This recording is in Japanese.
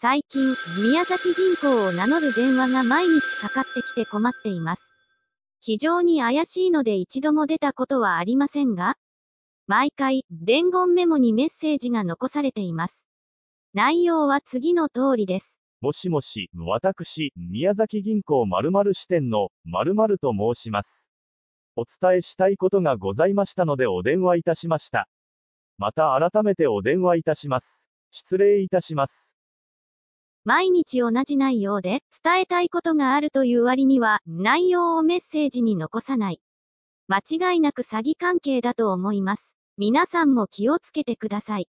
最近、宮崎銀行を名乗る電話が毎日かかってきて困っています。非常に怪しいので一度も出たことはありませんが、毎回、伝言メモにメッセージが残されています。内容は次の通りです。もしもし、私、宮崎銀行〇〇支店の〇〇と申します。お伝えしたいことがございましたのでお電話いたしました。また改めてお電話いたします。失礼いたします。毎日同じ内容で伝えたいことがあるという割には内容をメッセージに残さない。間違いなく詐欺関係だと思います。皆さんも気をつけてください。